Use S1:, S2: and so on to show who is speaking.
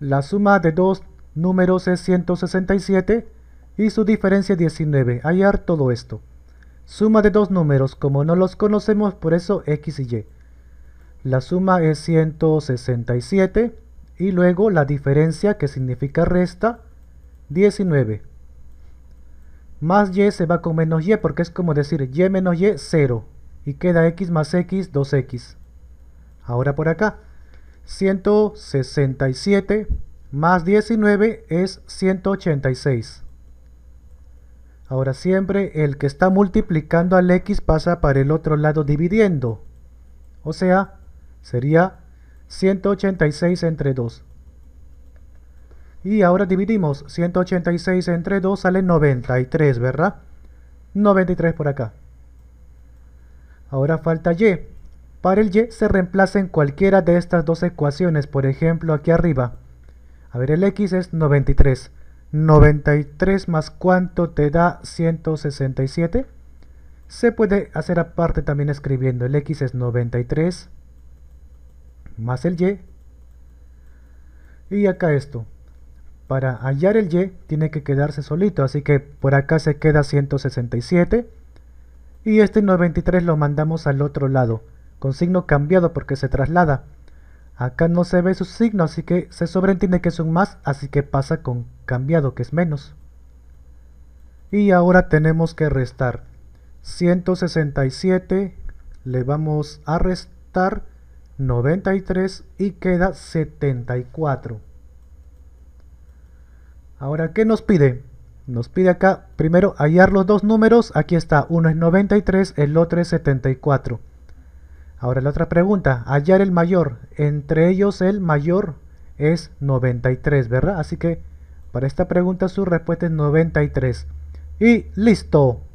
S1: La suma de dos números es 167 y su diferencia es 19. Hallar todo esto. Suma de dos números, como no los conocemos, por eso x y y. La suma es 167 y luego la diferencia, que significa resta, 19. Más y se va con menos y porque es como decir y menos y, 0. Y queda x más x, 2x. Ahora por acá. 167 más 19 es 186. Ahora siempre el que está multiplicando al x pasa para el otro lado dividiendo. O sea, sería 186 entre 2. Y ahora dividimos 186 entre 2 sale 93, ¿verdad? 93 por acá. Ahora falta y. Para el y se reemplaza en cualquiera de estas dos ecuaciones, por ejemplo aquí arriba. A ver, el x es 93. 93 más cuánto te da 167. Se puede hacer aparte también escribiendo. El x es 93 más el y. Y acá esto. Para hallar el y tiene que quedarse solito, así que por acá se queda 167. Y este 93 lo mandamos al otro lado con signo cambiado porque se traslada. Acá no se ve su signo, así que se sobreentiende que es un más, así que pasa con cambiado, que es menos. Y ahora tenemos que restar. 167 le vamos a restar 93 y queda 74. Ahora, ¿qué nos pide? Nos pide acá, primero, hallar los dos números. Aquí está, uno es 93, el otro es 74. Ahora la otra pregunta, hallar el mayor. Entre ellos el mayor es 93, ¿verdad? Así que para esta pregunta su respuesta es 93. Y listo.